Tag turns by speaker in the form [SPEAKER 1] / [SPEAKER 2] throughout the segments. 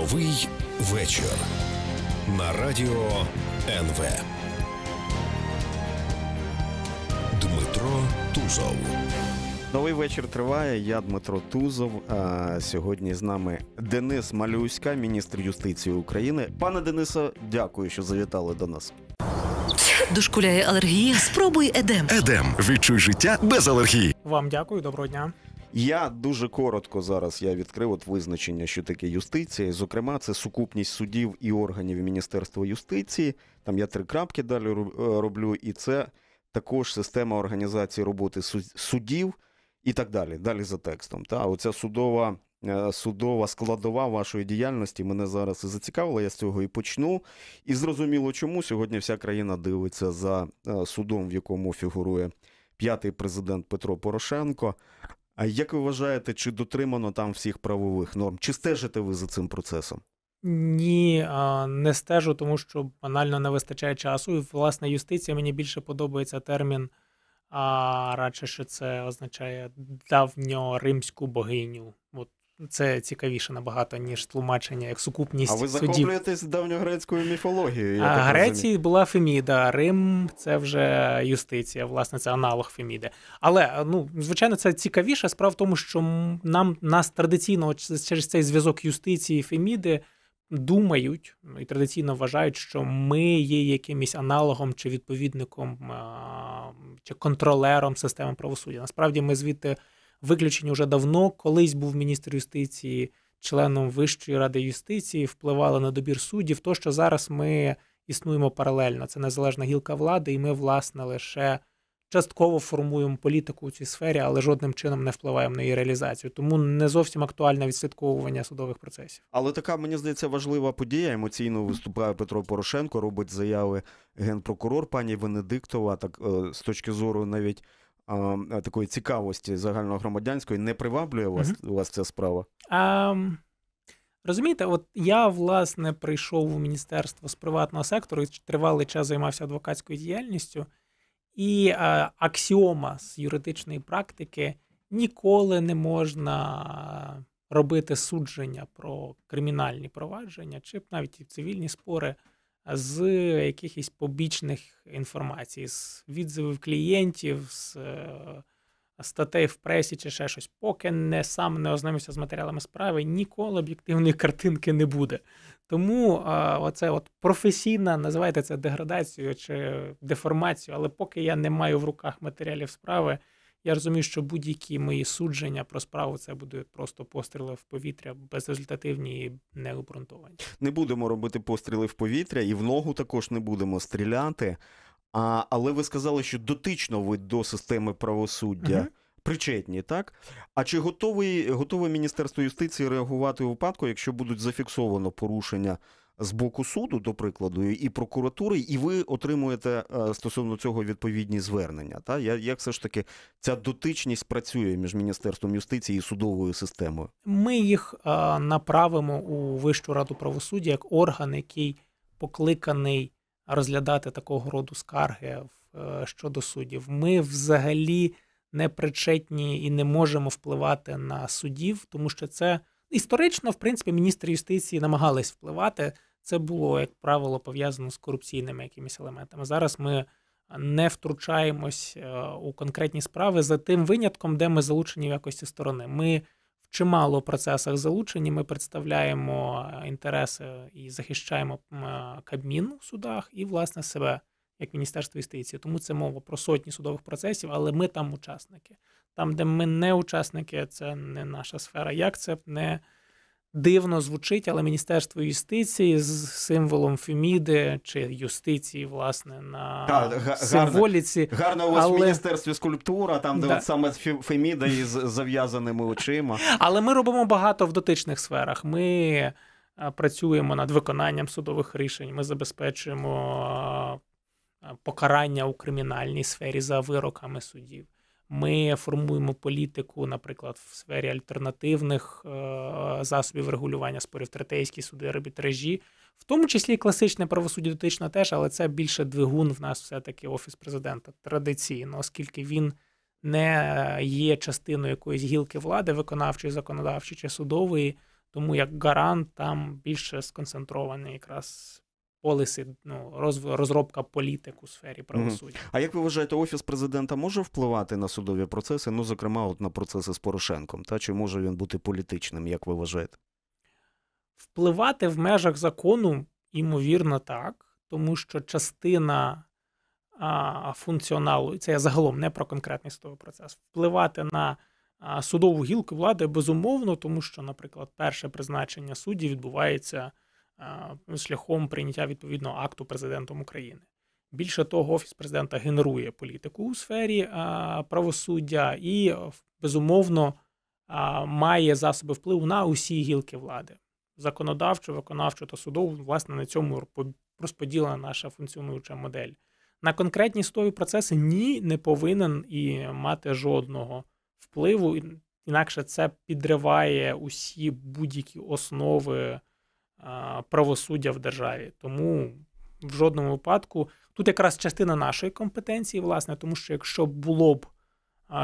[SPEAKER 1] Новий вечір на радіо НВ. Дмитро Тузов. Новий вечір триває. Я Дмитро Тузов. А сьогодні з нами Денис Малюська, міністр юстиції України. Пане Денисо, дякую, що завітали до нас.
[SPEAKER 2] Дошкуляє алергія. Спробуй едем.
[SPEAKER 1] Едем. Відчуй життя без алергії.
[SPEAKER 2] Вам дякую, доброго дня.
[SPEAKER 1] Я дуже коротко зараз я відкрив от визначення, що таке юстиція. Зокрема, це сукупність судів і органів Міністерства юстиції. Там я три крапки далі е, роблю, і це також система організації роботи судів і так далі. Далі за текстом. Та оця судова. Е, судова складова вашої діяльності мене зараз і зацікавила. Я з цього і почну. І зрозуміло, чому сьогодні вся країна дивиться за е, судом, в якому фігурує п'ятий президент Петро Порошенко. А як ви вважаєте, чи дотримано там всіх правових норм? Чи стежите ви за цим процесом?
[SPEAKER 2] Ні, не стежу, тому що банально не вистачає часу. І власне юстиція мені більше подобається термін, а радше що це означає давньоримську богиню. От це цікавіше набагато, ніж тлумачення як сукупність. А ви захоплюєтесь
[SPEAKER 1] давньогрецькою міфологією? Я а Греції
[SPEAKER 2] розумі. була Феміда, Рим це вже юстиція, власне, це аналог Феміди. Але ну, звичайно, це цікавіше. Справа в тому, що нам нас традиційно через цей зв'язок юстиції Феміди. Думають ну, і традиційно вважають, що ми є якимось аналогом чи відповідником чи контролером системи правосуддя. Насправді, ми звідти виключені вже давно. Колись був міністр юстиції, членом Вищої ради юстиції, впливали на добір суддів. То, що зараз ми існуємо паралельно, це незалежна гілка влади, і ми, власне, лише частково формуємо політику у цій сфері, але жодним чином не впливаємо на її реалізацію. Тому не зовсім актуальне відслідковування судових процесів. Але така
[SPEAKER 1] мені здається важлива подія. Емоційно виступає Петро Порошенко, робить заяви генпрокурор пані Венедиктова. Так е, з точки зору навіть такої цікавості загальногромадянської не приваблює вас mm у вас ця справа?
[SPEAKER 2] А, Розумієте, от я власне прийшов у міністерство з приватного сектору і тривалий час займався адвокатською діяльністю, і а, аксіома з юридичної практики ніколи не можна робити судження про кримінальні провадження чи навіть цивільні спори з якихось побічних інформацій, з відзивів клієнтів, з е, статей в пресі чи ще щось, поки не сам не ознайомився з матеріалами справи, ніколи об'єктивної картинки не буде. Тому е, оце от професійна, називайте це деградацію чи деформацією, але поки я не маю в руках матеріалів справи. Я розумію, що будь-які мої судження про справу це буде просто постріли в повітря, безрезультативні і необґрунтовані.
[SPEAKER 1] Не будемо робити постріли в повітря, і в ногу також не будемо стріляти. А, Але ви сказали, що дотично ви до системи правосуддя. Угу. Причетні, так? А чи готовий готове Міністерство юстиції реагувати у випадку, якщо будуть зафіксовано порушення з боку суду, до прикладу, і прокуратури, і ви отримуєте е, стосовно цього відповідні звернення. Та я як все ж таки ця дотичність працює між міністерством юстиції і судовою системою?
[SPEAKER 2] Ми їх е, направимо у Вищу раду правосуддя як орган, який покликаний розглядати такого роду скарги е, щодо суддів. Ми взагалі не причетні і не можемо впливати на суддів, тому що це. Історично, в принципі, міністри юстиції намагались впливати це було, як правило, пов'язано з корупційними якимись елементами. Зараз ми е, не втручаємось е, у конкретні справи за тим винятком, де ми залучені в якості сторони. Ми в чимало процесах залучені, ми представляємо е, інтереси і захищаємо Кабмін у судах і, власне, себе. Як Міністерство юстиції, тому це мова про сотні судових процесів, але ми там учасники. Там, де ми не учасники, це не наша сфера. Як це не дивно звучить, але Міністерство юстиції з символом Феміди чи юстиції, власне, на да, символіці. Гарно, гарно у вас але... в міністерстві
[SPEAKER 1] скульптура, там де да. от саме Феміда із зав'язаними очима.
[SPEAKER 2] Але ми робимо багато в дотичних сферах. Ми е, працюємо над виконанням судових рішень, ми забезпечуємо е, покарання у кримінальній сфері за вироками судів. Ми формуємо політику, наприклад, в сфері альтернативних е, засобів регулювання спорів третейські суди, арбітражі, в тому числі класичне правосуддя дотично теж, але це більше двигун в нас все-таки офіс президента традиційно, оскільки він не є частиною якоїсь гілки влади, виконавчої, законодавчої чи судової, тому як гарант там більше сконцентрований якраз полиси, ну роз, розробка політик у сфері правосуддя.
[SPEAKER 1] А як ви вважаєте, офіс президента може впливати на судові процеси? Ну, зокрема, от на процеси з Порошенком, та чи може він бути політичним, як ви вважаєте?
[SPEAKER 2] Впливати в межах закону, ймовірно, так, тому що частина а, функціоналу, це я загалом не про конкретний судовий процес, впливати на судову гілку влади безумовно, тому що, наприклад, перше призначення суддів відбувається. Е, шляхом прийняття відповідного акту президентом України. Більше того, офіс президента генерує політику у сфері е, правосуддя і е, безумовно має засоби впливу на усі гілки влади законодавчу, виконавчу та судову. Власне на цьому розподілена наша функціонуюча модель. На конкретні судові процеси ні не повинен і мати жодного впливу. Інакше це підриває усі будь-які основи правосуддя в державі. Тому в жодному випадку тут якраз частина нашої компетенції, власне, тому що якщо було б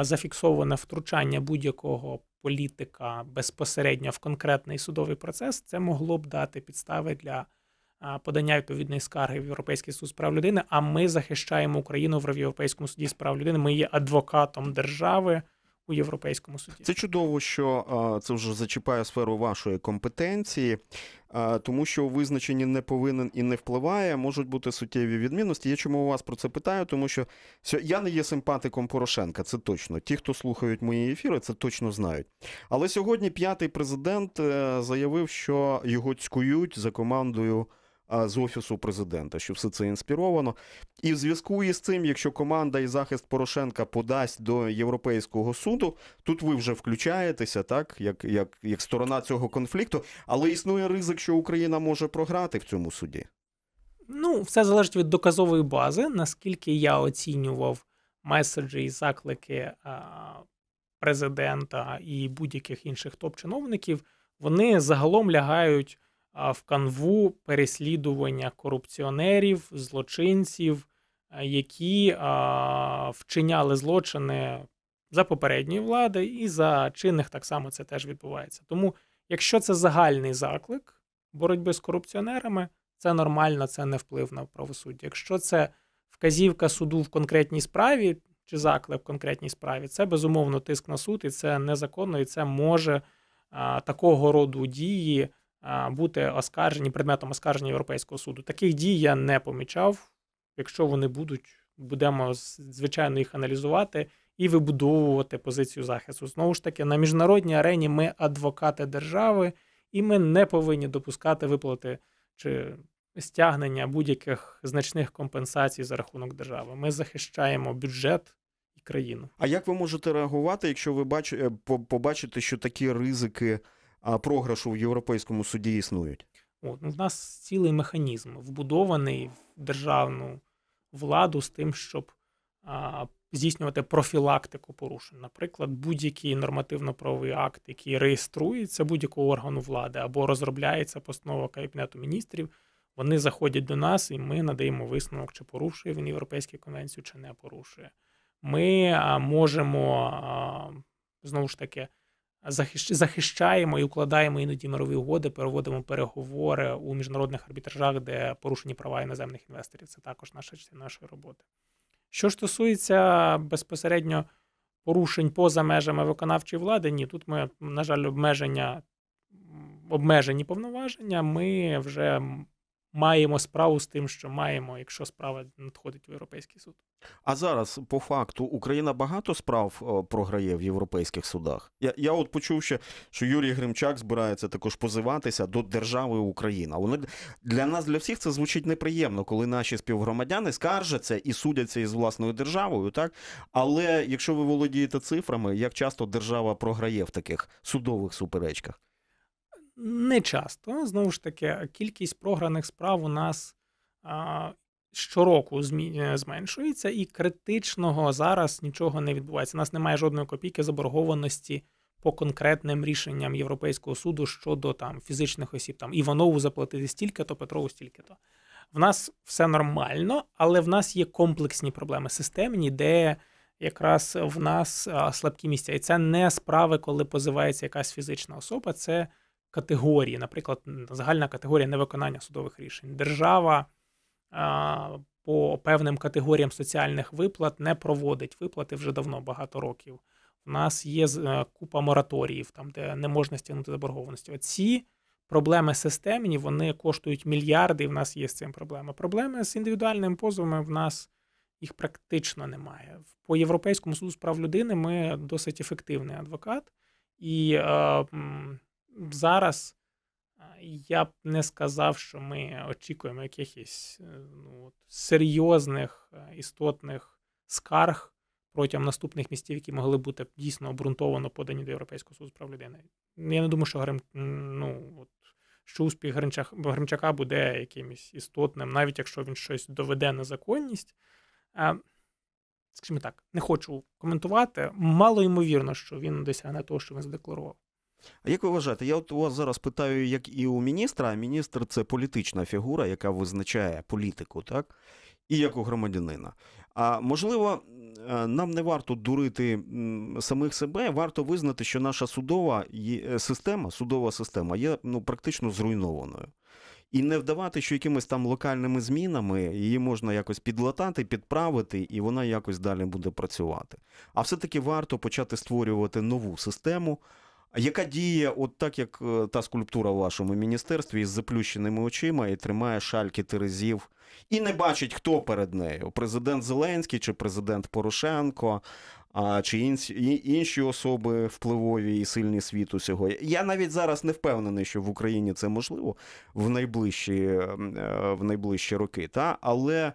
[SPEAKER 2] зафіксоване втручання будь-якого політика безпосередньо в конкретний судовий процес, це могло б дати підстави для. Подання відповідної скарги в Європейський суд з прав людини. А ми захищаємо Україну в Європейському суді з прав людини. Ми є адвокатом держави у Європейському
[SPEAKER 1] суді. Це чудово, що це вже зачіпає сферу вашої компетенції, тому що у визначенні не повинен і не впливає, можуть бути суттєві відмінності. Я чому у вас про це питаю, тому що я не є симпатиком Порошенка, це точно. Ті, хто слухають мої ефіри, це точно знають. Але сьогодні п'ятий президент е, заявив, що його цькують за командою з офісу президента, що все це інспіровано. І в зв'язку із цим, якщо команда і захист Порошенка подасть до Європейського суду, тут ви вже включаєтеся, так як, як, як сторона цього конфлікту, але існує ризик, що Україна може програти в цьому суді.
[SPEAKER 2] Ну, все залежить від доказової бази. Наскільки я оцінював меседжі і заклики президента і будь-яких інших топ-чиновників, вони загалом лягають в канву переслідування корупціонерів, злочинців, е, які вчиняли злочини за попередньої влади і за чинних так само це теж відбувається. Тому, якщо це загальний заклик боротьби з корупціонерами, це нормально, це не вплив на правосуддя. Якщо це вказівка суду в конкретній справі чи заклик в конкретній справі, це безумовно тиск на суд, і це незаконно, і це може а, такого роду дії бути оскаржені предметом оскарження Європейського суду. Таких дій я не помічав. Якщо вони будуть, будемо звичайно їх аналізувати і вибудовувати позицію захисту. Знову ж таки, на міжнародній арені ми адвокати держави, і ми не повинні допускати виплати чи стягнення будь-яких значних компенсацій за рахунок держави. Ми захищаємо бюджет. Країну,
[SPEAKER 1] а як ви можете реагувати, якщо ви бачите, побачите, що такі ризики а програшу в Європейському суді існують?
[SPEAKER 2] От, ну, в нас цілий механізм вбудований в державну владу з тим, щоб а, здійснювати профілактику порушень. Наприклад, будь-який нормативно-правовий акт, який реєструється будь-якого органу влади або розробляється постанова Кабінету міністрів, вони заходять до нас, і ми надаємо висновок, чи порушує він Європейську конвенцію, чи не порушує. Ми можемо знову ж таки захищаємо і укладаємо іноді мирові угоди, проводимо переговори у міжнародних арбітражах, де порушені права іноземних інвесторів. Це також наша частина нашої роботи. Що ж стосується безпосередньо порушень поза межами виконавчої влади, ні, тут ми, на жаль, обмеження обмежені повноваження. Ми вже маємо справу з тим, що маємо, якщо справа надходить в європейський суд.
[SPEAKER 1] А зараз по факту Україна багато справ е, програє в європейських судах. Я я от почув ще, що Юрій Гримчак збирається також позиватися до держави Україна. Вони для нас, для всіх, це звучить неприємно, коли наші співгромадяни скаржаться і судяться із власною державою. Так але якщо ви володієте цифрами, як часто держава програє в таких судових суперечках?
[SPEAKER 2] Не часто. Знову ж таки, кількість програних справ у нас а, щороку е, зменшується, і критичного зараз нічого не відбувається. У нас немає жодної копійки заборгованості по конкретним рішенням Європейського суду щодо там фізичних осіб. Там Іванову заплатити стільки-то, Петрову стільки-то. В нас все нормально, але в нас є комплексні проблеми системні, де. Якраз в нас слабкі місця, і це не справи, коли позивається якась фізична особа, це категорії, наприклад, загальна категорія невиконання судових рішень. Держава по певним категоріям соціальних виплат не проводить виплати вже давно багато років. У нас є е, купа мораторіїв, там де не можна стягнути заборгованості. Оці проблеми системні вони коштують мільярди. і В нас є з цим проблема. Проблеми з індивідуальними позовами в нас їх практично немає. По Європейському суду з прав людини ми досить ефективний адвокат, і е, зараз я б не сказав, що ми очікуємо якихось е, ну, серйозних е, істотних скарг протягом наступних містів, які могли бути дійсно обґрунтовано подані до Європейського суду з прав людини. Я не думаю, що Грим, ну, от, що успіх Гримчака буде якимось істотним, навіть якщо він щось доведе на законність. Скажімо так, не хочу коментувати. Мало ймовірно, що він досягне того, що він задекларував.
[SPEAKER 1] А як ви вважаєте, я от вас зараз питаю, як і у міністра, а міністр це політична фігура, яка визначає політику, так? І як у громадянина. А можливо, е, нам не варто дурити самих себе, варто визнати, що наша судова е, система, судова система є ну, практично зруйнованою. І не вдавати, що якимись там локальними змінами її можна якось підлатати, підправити, і вона якось далі буде працювати. А все-таки варто почати створювати нову систему яка діє, от так як е, та скульптура в вашому міністерстві із заплющеними очима і тримає шальки терезів, і не бачить, хто перед нею: президент Зеленський чи президент Порошенко, чи інші особи впливові і сильні світу сьогодні. Я навіть зараз не впевнений, що в Україні це можливо в найближчі е, в найближчі роки. Та? Але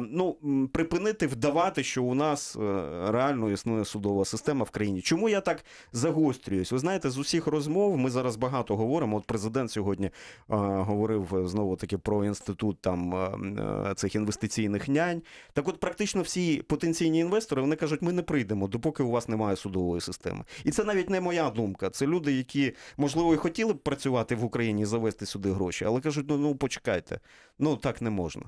[SPEAKER 1] ну припинити вдавати, що у нас е, реально існує судова система в країні. Чому я так загострююсь? Ви знаєте, з усіх розмов ми зараз багато говоримо. От президент сьогодні говорив е, знову таки про інститут там е, цих інвестиційних нянь. Так, от практично всі потенційні інвестори вони кажуть, ми не прийдемо, допоки у вас немає судової системи. І це навіть не моя думка. Це люди, які можливо і хотіли б працювати в Україні, завести сюди гроші, але кажуть: ну ну почекайте, ну так не можна.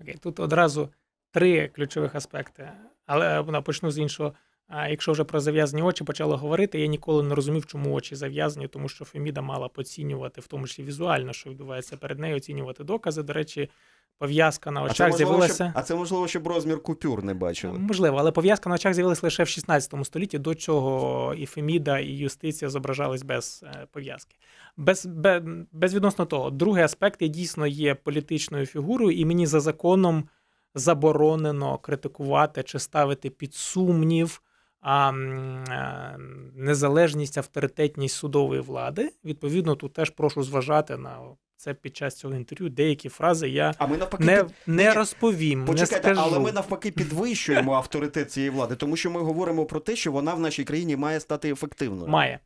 [SPEAKER 2] Окей, Тут одразу три ключових аспекти, але вона почну з іншого. А якщо вже про зав'язані очі почало говорити, я ніколи не розумів, чому очі зав'язані, тому що Феміда мала поцінювати, в тому числі візуально, що відбувається перед нею, оцінювати докази. До речі, пов'язка на очах з'явилася. А це можливо, щоб розмір купюр не бачили. Можливо, але пов'язка на очах з'явилася лише в 16 столітті. До чого і Феміда, і юстиція зображались без е, пов'язки. Без, без, без відносно того, другий аспект я дійсно є політичною фігурою, і мені за законом заборонено критикувати чи ставити під сумнів а е, незалежність, авторитетність судової влади. Відповідно, тут теж прошу зважати на. Це під час цього інтерв'ю деякі фрази я а ми навпаки не під... не розповім. Почекайте, не скажу. але ми
[SPEAKER 1] навпаки підвищуємо авторитет цієї влади, тому що ми говоримо про те, що вона в нашій країні має стати ефективною. Має,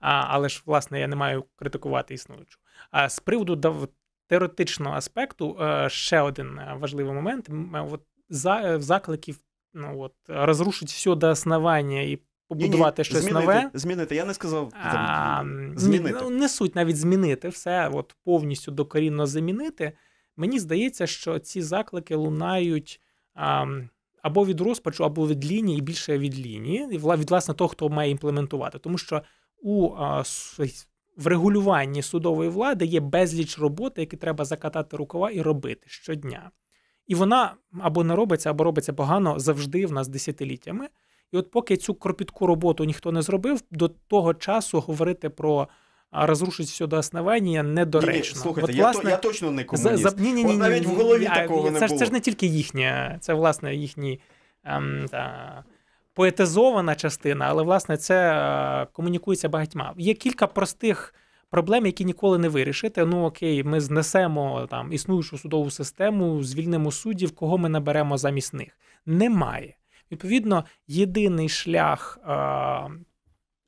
[SPEAKER 2] А, але ж власне я не маю критикувати існуючу. А з приводу теоретичного аспекту е, ще один важливий момент: от е, закликів ну, от, розрушить все до основання і побудувати Ні, щось змінити, нове. Змінити, я не сказав. А, змінити. Ну, не суть навіть змінити все, от повністю докорінно замінити. Мені здається, що ці заклики лунають. А, або від розпачу, або від лінії, і більше від лінії, і від власне того, хто має імплементувати. Тому що у а, в регулюванні судової влади є безліч роботи, які треба закатати рукава і робити щодня. І вона або не робиться, або робиться погано завжди в нас десятиліттями. І от поки цю кропітку роботу ніхто не зробив, до того часу говорити про розрушить все до основання недоречно. Ні, слухайте, от, власне, я, я точно не комуніст. За, ні, ні, ні, от навіть в голові а, такого це не було. Це ж не тільки їхнє, це власне їхні ем, та, поетизована частина, але власне це е, комунікується багатьма. Є кілька простих. Проблеми, які ніколи не вирішити. Ну окей, ми знесемо там існуючу судову систему, звільнимо суддів, кого ми наберемо замість них. Немає. Відповідно, єдиний шлях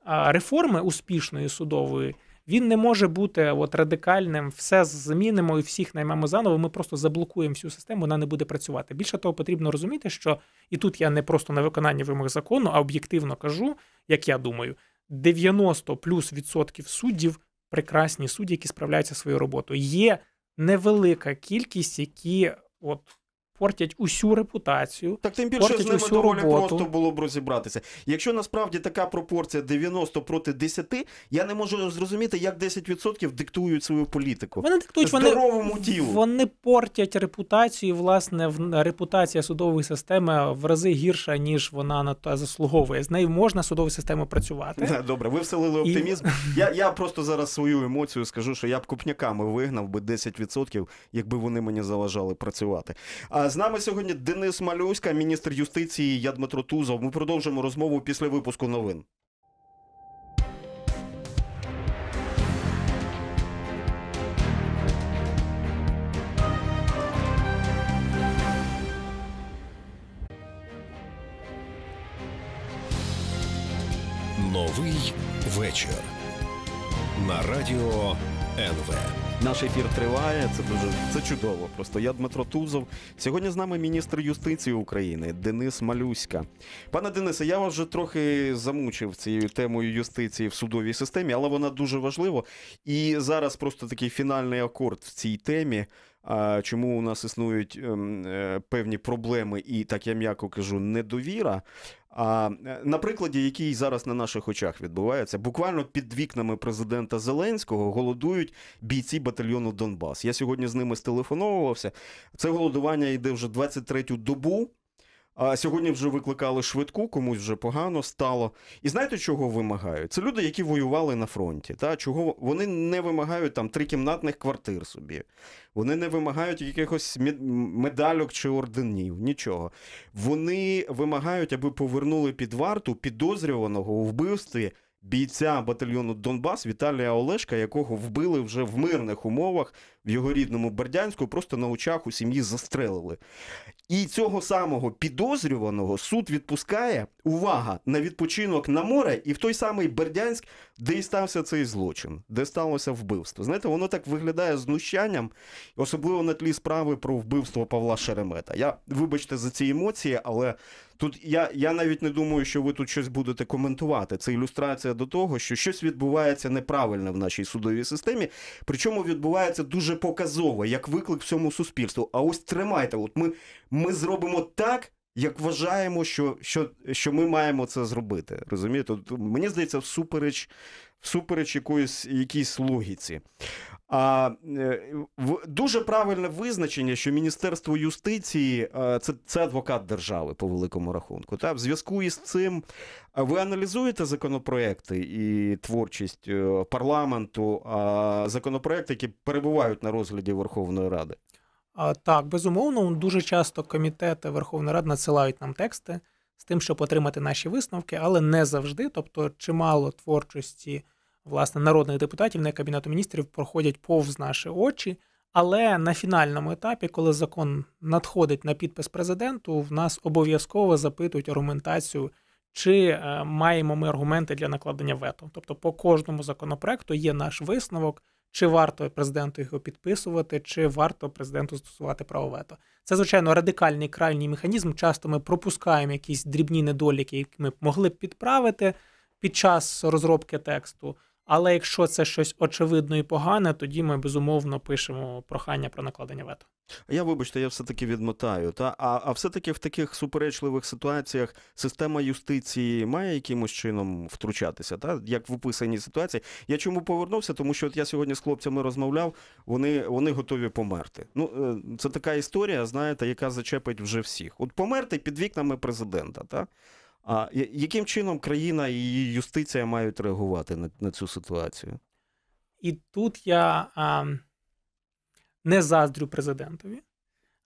[SPEAKER 2] реформи успішної судової. Він не може бути от радикальним, все змінимо і всіх наймемо заново. Ми просто заблокуємо всю систему, вона не буде працювати. Більше того, потрібно розуміти, що і тут я не просто на виконання вимог закону, а об'єктивно кажу, як я думаю, 90 плюс відсотків суддів прекрасні судді, які справляються свою роботу, Є невелика кількість, які от портять усю репутацію. Так тим більше з ними доволі роботу. просто
[SPEAKER 1] було б розібратися. Якщо насправді така пропорція
[SPEAKER 2] 90 проти 10, я не можу зрозуміти, як 10% диктують свою політику. Вони диктують здоровому вони, тілу. Вони портять репутацію. Власне, репутація судової системи в рази гірша ніж вона на те заслуговує. З нею можна судову систему працювати. Е, добре, ви вселили оптимізм. І...
[SPEAKER 1] Я, Я просто зараз свою емоцію скажу, що я б купняками вигнав би 10%, якби вони мені заважали працювати. А з нами сьогодні Денис Малюська, міністр юстиції. Я Дмитро Тузов. Ми продовжимо розмову після випуску новин. Новий вечір на радіо НВ. Наш ефір триває. Це дуже це чудово. Просто я Дмитро Тузов. Сьогодні з нами міністр юстиції України Денис Малюська. Пане Денисе, я вас вже трохи замучив цією темою юстиції в судовій системі, але вона дуже важлива. І зараз просто такий фінальний акорд в цій темі. чому у нас існують ем, е, певні проблеми, і так я м'яко кажу, недовіра. А на прикладі, який зараз на наших очах відбувається, буквально під вікнами президента Зеленського голодують бійці батальйону Донбас. Я сьогодні з ними стелефоновувався. Це голодування йде вже 23-ю добу. А сьогодні вже викликали швидку, комусь вже погано стало. І знаєте, чого вимагають? Це люди, які воювали на фронті. Та чого вони не вимагають там трикімнатних квартир собі, вони не вимагають якихось медальок чи орденів, нічого. Вони вимагають, аби повернули під варту підозрюваного у вбивстві бійця батальйону Донбас Віталія Олешка, якого вбили вже в мирних умовах в його рідному Бердянську, просто на очах у сім'ї застрелили. І цього самого підозрюваного суд відпускає увага на відпочинок на море і в той самий Бердянськ, де і стався цей злочин, де сталося вбивство. Знаєте, воно так виглядає знущанням, особливо на тлі справи про вбивство Павла Шеремета. Я вибачте за ці емоції, але Тут я я навіть не думаю, що ви тут щось будете коментувати. Це ілюстрація до того, що щось відбувається неправильно в нашій судовій системі. Причому відбувається дуже показово, як виклик всьому суспільству. А ось тримайте, от ми ми зробимо так, як вважаємо, що що, що ми маємо це зробити. Розумієте, мені здається, всупереч всупереч якоїсь якійсь логіці. А е, дуже правильне визначення, що Міністерство юстиції е, це це адвокат держави по великому рахунку. Та в зв'язку із цим ви аналізуєте законопроекти і творчість е, парламенту, А законопроекти, які перебувають на розгляді Верховної Ради.
[SPEAKER 2] Так, безумовно, дуже часто комітети Верховної Ради надсилають нам тексти з тим, щоб отримати наші висновки, але не завжди. Тобто, чимало творчості власне народних депутатів, не кабінету міністрів, проходять повз наші очі. Але на фінальному етапі, коли закон надходить на підпис президенту, в нас обов'язково запитують аргументацію, чи е, маємо ми аргументи для накладення вето. Тобто, по кожному законопроекту є наш висновок, чи варто президенту його підписувати, чи варто президенту стосувати право вето. Це звичайно радикальний крайній механізм. Часто ми пропускаємо якісь дрібні недоліки, які ми могли б підправити під час розробки тексту. Але якщо це щось очевидно і погане, тоді ми безумовно пишемо прохання про накладення вето.
[SPEAKER 1] Я вибачте, я все таки відмотаю. Та а, а все таки в таких суперечливих ситуаціях система юстиції має якимось чином втручатися, та як в описаній ситуації. Я чому повернувся? Тому що от я сьогодні з хлопцями розмовляв. Вони вони готові померти. Ну е, це така історія, знаєте, яка зачепить вже всіх. От померти під вікнами президента, та. А яким чином країна і юстиція мають реагувати на, на цю ситуацію?
[SPEAKER 2] І тут я а, не заздрю президентові,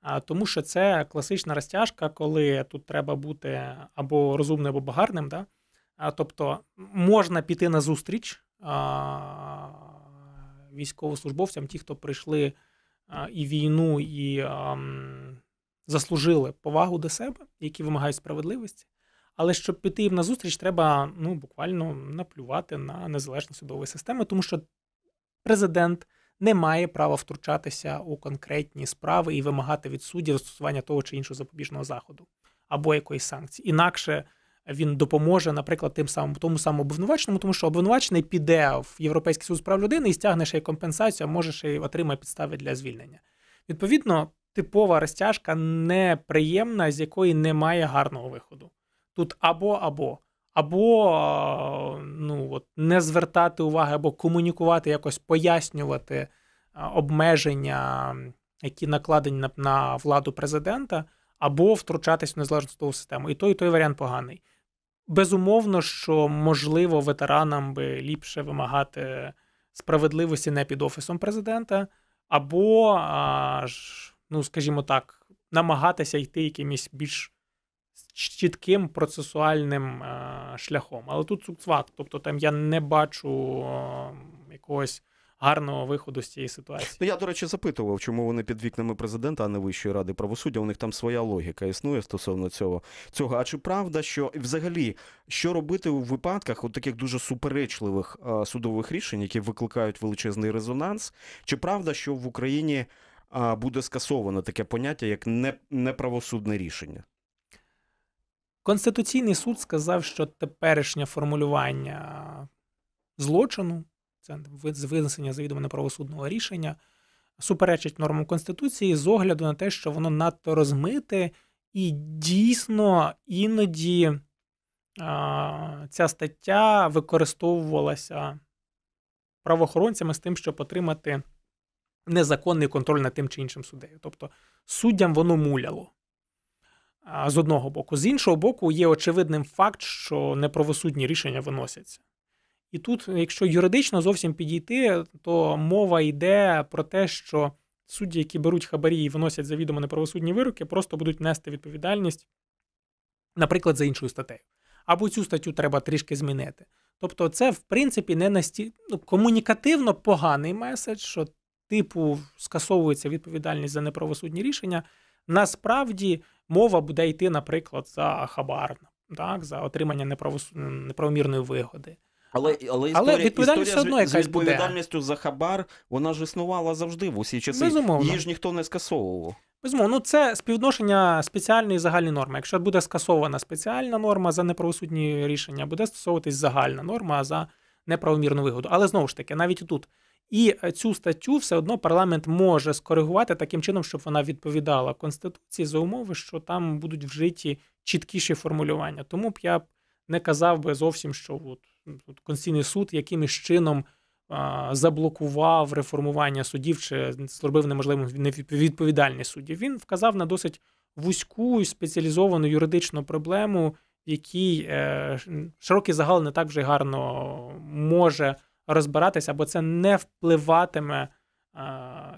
[SPEAKER 2] а, тому що це класична розтяжка, коли тут треба бути або розумним, або багарним. Да? А, Тобто можна піти на зустріч а, військовослужбовцям, ті, хто прийшли а, і війну, і а, заслужили повагу до себе, які вимагають справедливості. Але щоб піти їм назустріч, треба ну, буквально наплювати на незалежні судові системи, тому що президент не має права втручатися у конкретні справи і вимагати від суддів застосування того чи іншого запобіжного заходу або якоїсь санкції. Інакше він допоможе, наприклад, тим самим тому самому обвинуваченому, тому що обвинувачений піде в Європейський суд з прав людини і стягне ще й компенсацію, а може ще й отримає підстави для звільнення. Відповідно, типова розтяжка неприємна, з якої немає гарного виходу. Тут або, або, або ну, от, не звертати уваги, або комунікувати, якось пояснювати обмеження, які накладені на, на владу президента, або втручатись в незалежну судову систему. І той, і той варіант поганий. Безумовно, що можливо ветеранам би ліпше вимагати справедливості не під офісом президента, або, ж, ну скажімо так, намагатися йти якимись більш з чітким процесуальним е, шляхом. Але тут цукцват, тобто там я не бачу е, якогось. Гарного виходу з цієї ситуації. Ну, я, до
[SPEAKER 1] речі, запитував, чому вони під вікнами президента, а не Вищої ради правосуддя. У них там своя логіка існує стосовно цього. цього. А чи правда, що взагалі що робити у випадках от таких дуже суперечливих а, е, судових рішень, які викликають величезний резонанс? Чи правда, що в Україні а, буде скасовано таке поняття як неправосудне рішення?
[SPEAKER 2] Конституційний суд сказав, що теперішнє формулювання злочину, це винесення завідомо неправосудного рішення, суперечить нормам Конституції з огляду на те, що воно надто розмите, і дійсно іноді а, ця стаття використовувалася правоохоронцями з тим, щоб отримати незаконний контроль над тим чи іншим суддею. Тобто суддям воно муляло з одного боку. З іншого боку, є очевидним факт, що неправосудні рішення виносяться. І тут, якщо юридично зовсім підійти, то мова йде про те, що судді, які беруть хабарі і виносять завідомо неправосудні вироки, просто будуть нести відповідальність, наприклад, за іншою статтею. Або цю статтю треба трішки змінити. Тобто, це, в принципі, не насті... ну, комунікативно поганий меседж, що типу скасовується відповідальність за неправосудні рішення. Насправді мова буде йти, наприклад, за хабар, так, за отримання неправос... неправомірної вигоди. Але але, але історія, відповідальність історія одно якась з відповідальністю
[SPEAKER 1] буде. за хабар вона ж існувала завжди в усі часи. Безумовно. Її ж ніхто не скасовував.
[SPEAKER 2] Безумовно, ну це співвідношення спеціальної і загальної норми. Якщо буде скасована спеціальна норма за неправосудні рішення, буде стосовуватись загальна норма за неправомірну вигоду. Але знову ж таки, навіть і тут і е, цю статтю все одно парламент може скоригувати таким чином, щоб вона відповідала конституції за умови, що там будуть вжиті чіткіші формулювання. Тому б я не казав би зовсім, що от, от Конституційний суд якимось чином а, заблокував реформування судів чи зробив неможливим невідповідальність судді. Він вказав на досить вузьку і спеціалізовану юридичну проблему, в якій е, широкий загал не так вже гарно може розбиратися, або це не впливатиме е,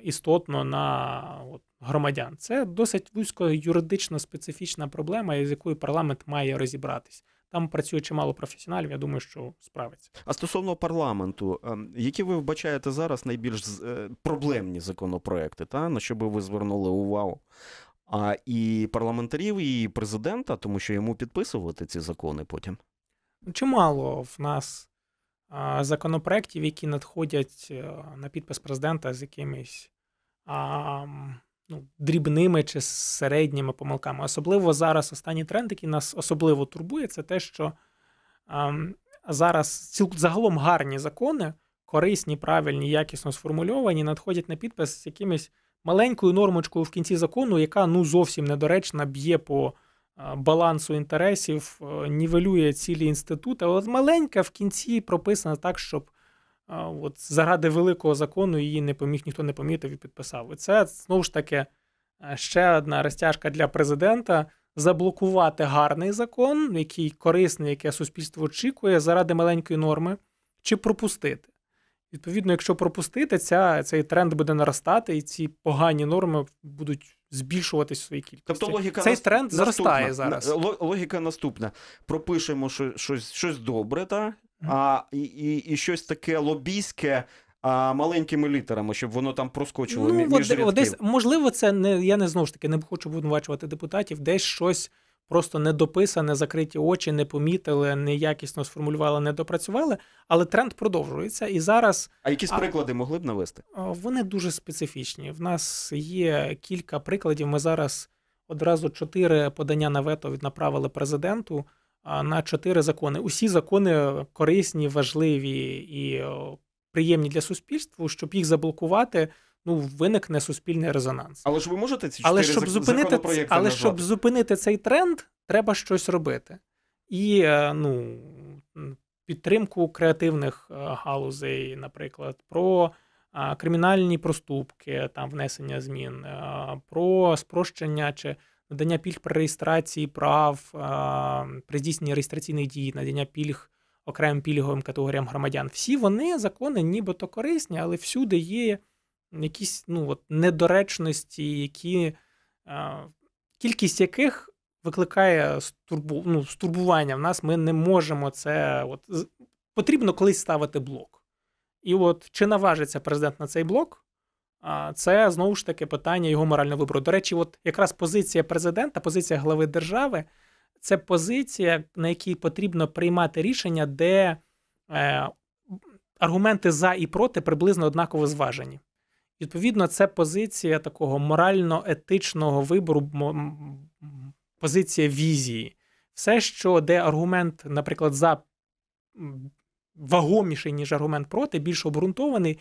[SPEAKER 2] істотно на от, громадян. Це досить вузько юридично специфічна проблема, з якою парламент має розібратись. Там працює чимало професіоналів. Я думаю, що справиться.
[SPEAKER 1] А стосовно парламенту, ем, які ви вбачаєте зараз найбільш е, проблемні законопроекти, та на що би ви звернули увагу? А і парламентарів, і президента, тому що йому підписувати ці закони потім?
[SPEAKER 2] Чимало в нас законопроєктів, які надходять е, на підпис президента з якимись а, ну, дрібними чи середніми помилками. Особливо зараз останній тренд, який нас особливо турбує, це те, що а, ем, зараз ціл, загалом гарні закони, корисні, правильні, якісно сформульовані, надходять на підпис з якимись маленькою нормочкою в кінці закону, яка ну зовсім недоречна б'є по. Е, балансу інтересів, е, нівелює цілі інститути. От маленька в кінці прописана так, щоб е, от заради великого закону її не поміг, ніхто не помітив і підписав. І це знову ж таки ще одна розтяжка для президента. Заблокувати гарний закон, який корисний, яке суспільство очікує, заради маленької норми, чи пропустити. Відповідно, якщо пропустити, ця, цей тренд буде наростати, і ці погані норми будуть збільшуватись в своїй кількості. Тобто логіка цей нас... тренд зростає зараз.
[SPEAKER 1] Логіка наступна: пропишемо що щось щось добре, та? Mm-hmm. а і, і, і щось таке лобійське. А маленькими літерами, щоб воно там проскочило ну, між от, рядків. десь
[SPEAKER 2] можливо, це не я не знову ж таки не хочу винувачувати депутатів. Десь щось просто недописане, закриті очі, не помітили, неякісно сформулювали, не допрацювали. Але тренд продовжується. І зараз а якісь приклади могли б навести? Вони дуже специфічні. В нас є кілька прикладів. Ми зараз одразу чотири подання на вето віднаправили президенту. На чотири закони. Усі закони корисні, важливі і приємні для суспільства, щоб їх заблокувати ну виникне суспільний резонанс. Але ж ви можете ці але щоб зупинити але щоб зупинити цей тренд, треба щось робити. І е, ну, підтримку креативних е, галузей, наприклад, про е, кримінальні проступки, там внесення змін, про спрощення чи надання пільг при реєстрації прав, при здійсненні реєстраційних дій, надання пільг окремим пільговим категоріям громадян. Всі вони закони нібито корисні, але всюди є якісь ну, от, недоречності, які, е, кількість яких викликає стурбу, ну, стурбування в нас. Ми не можемо це. От, Потрібно колись ставити блок. І от чи наважиться президент на цей блок? Це знову ж таки питання його морального вибору. До речі, от якраз позиція президента, позиція глави держави це позиція, на якій потрібно приймати рішення, де е, аргументи за і проти приблизно однаково зважені. Відповідно, це позиція такого морально-етичного вибору, позиція візії. Все, що де аргумент, наприклад, за вагоміший, ніж аргумент проти, більш обґрунтований,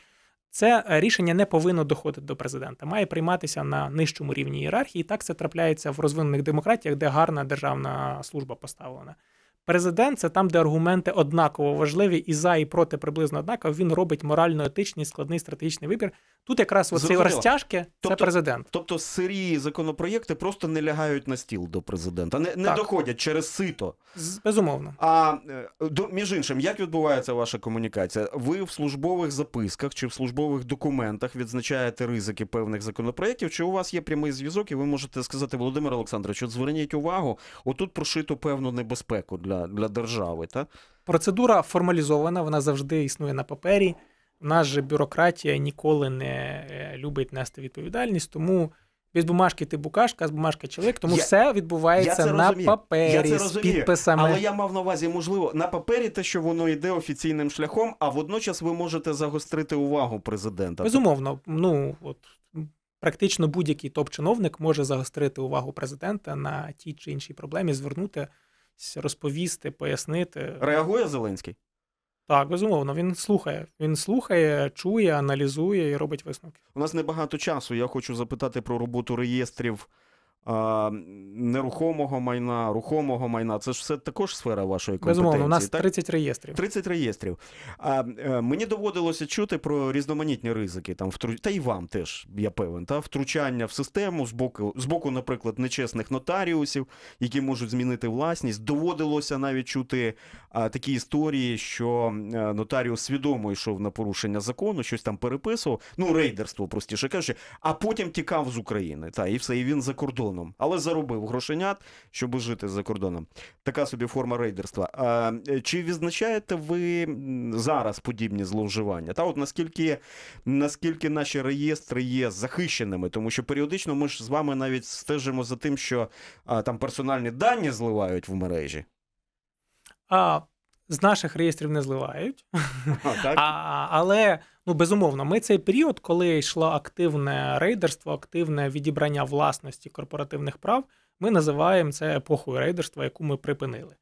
[SPEAKER 2] це рішення не повинно доходити до президента. Має прийматися на нижчому рівні ієрархії. І так це трапляється в розвинених демократіях, де гарна державна служба поставлена. Президент це там, де аргументи однаково важливі і за, і проти приблизно однаково. Він робить морально-етичний складний стратегічний вибір. Тут якраз оці розтяжки тобто, це президент.
[SPEAKER 1] Тобто сирії законопроєкти просто не лягають на стіл до президента, не не доходять через сито. Безумовно. А е, до між іншим, як відбувається ваша комунікація? Ви в службових записках чи в службових документах відзначаєте ризики певних законопроєктів? Чи у вас є прямий зв'язок, і ви можете сказати, Володимир Олександрович, от зверніть увагу,
[SPEAKER 2] отут прошито певну небезпеку для для для держави. та Процедура формалізована, вона завжди існує на папері. В нас же бюрократія ніколи не е, любить нести відповідальність, тому. Без бумажки ти букашка, з бумажки чоловік, тому я, все відбувається я на розумію. папері я це з підписами. Але я
[SPEAKER 1] мав на увазі, можливо, на папері те, що воно йде офіційним шляхом, а водночас ви можете загострити увагу президента. Безумовно,
[SPEAKER 2] ну от практично будь-який топ-чиновник може загострити увагу президента на тій чи іншій проблемі, звернути розповісти, пояснити. Реагує Зеленський? Так, безумовно, він слухає. Він слухає, чує, аналізує і робить висновки. У нас небагато
[SPEAKER 1] часу. Я хочу запитати про роботу реєстрів. Нерухомого майна, рухомого майна, це ж все також сфера вашої компетенції. Безумовно, у нас 30 реєстрів. 30 реєстрів. А е, мені доводилося чути про різноманітні ризики, там втру... та й вам теж я певен, та втручання в систему з боку, з боку, наприклад, нечесних нотаріусів, які можуть змінити власність. Доводилося навіть чути а, такі історії, що е, нотаріус свідомо йшов на порушення закону, щось там переписував. Ну рейдерство простіше кажучи, а потім тікав з України. Та і все, і він за кордон кордоном, але заробив грошенят, щоб жити за кордоном. Така собі форма рейдерства. А, е, Чи відзначаєте ви зараз подібні зловживання? Та от наскільки наскільки наші реєстри є захищеними, тому що періодично ми ж з вами навіть стежимо за тим, що а, там персональні дані зливають в мережі.
[SPEAKER 2] А, З наших реєстрів не зливають. А, так? А, Але Ну, безумовно, ми цей період, коли йшло активне рейдерство, активне відібрання власності корпоративних прав, ми називаємо це епохою рейдерства, яку ми припинили.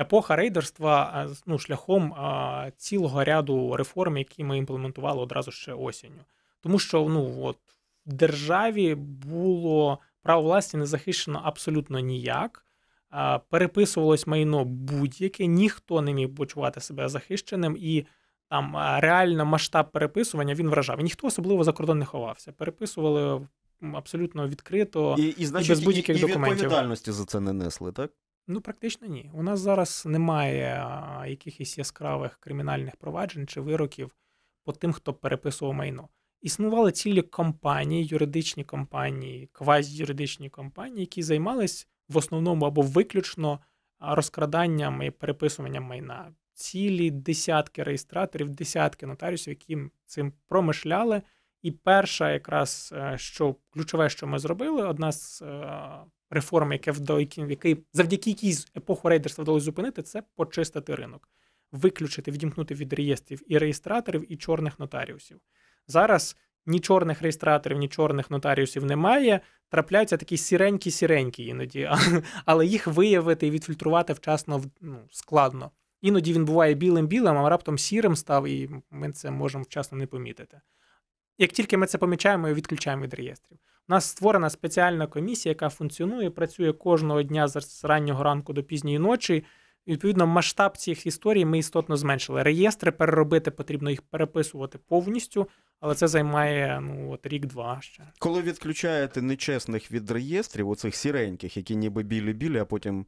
[SPEAKER 2] Епоха рейдерства е, ну, шляхом а, е, цілого ряду реформ, які ми імплементували одразу ще осінню. Тому що ну, от, в державі було право власті не захищено абсолютно ніяк. А, е, переписувалось майно будь-яке, ніхто не міг почувати себе захищеним. і там реально масштаб переписування він вражав. І ніхто особливо за кордон не ховався. Переписували абсолютно відкрито і, і, значить, і без будь-яких і, документів. відповідальності
[SPEAKER 1] за це не несли, так?
[SPEAKER 2] Ну, практично ні. У нас зараз немає якихось яскравих кримінальних проваджень чи вироків по тим, хто переписував майно. Існували цілі компанії, юридичні компанії, квазі-юридичні компанії, які займались в основному або виключно розкраданням і переписуванням майна цілі десятки реєстраторів, десятки нотаріусів, які цим промишляли. І перша, якраз е, що ключове, що ми зробили, одна з е, реформ, яке який, завдяки якій епоху рейдерства вдалося зупинити, це почистити ринок, виключити, відімкнути від реєстрів і реєстраторів, і чорних нотаріусів. Зараз ні чорних реєстраторів, ні чорних нотаріусів немає. Трапляються такі сіренькі-сіренькі іноді, але їх виявити і відфільтрувати вчасно ну, складно. Іноді він буває білим-білим, а раптом сірим став, і ми це можемо вчасно не помітити. Як тільки ми це помічаємо і відключаємо від реєстрів, у нас створена спеціальна комісія, яка функціонує, працює кожного дня з раннього ранку до пізньої ночі. Відповідно, масштаб цих історій ми істотно зменшили. Реєстри переробити потрібно їх переписувати повністю, але це займає ну от рік-два ще.
[SPEAKER 1] Коли відключаєте нечесних від реєстрів, оцих сіреньких, які ніби білі-білі, а потім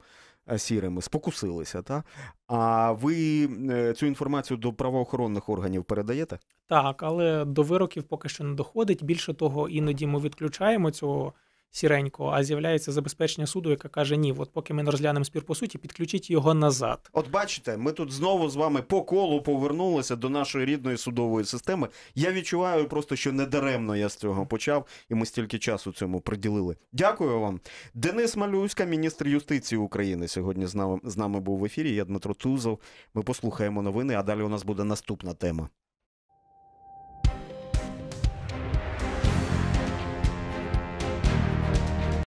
[SPEAKER 1] Е, сірими, спокусилися. Та? А ви е, цю інформацію до правоохоронних органів передаєте?
[SPEAKER 2] Так, але до вироків поки що не доходить. Більше того, іноді ми відключаємо цього Сіренько, а з'являється забезпечення суду, яка каже: Ні, от поки ми не розглянемо спір по суті, підключіть його назад.
[SPEAKER 1] От бачите, ми тут знову з вами по колу повернулися до нашої рідної судової системи. Я відчуваю просто, що не даремно я з цього почав, і ми стільки часу цьому приділили. Дякую вам, Денис Малюська, міністр юстиції України. Сьогодні з нами з нами був в ефірі. Я Дмитро Тузов. Ми послухаємо новини. А далі у нас буде наступна тема.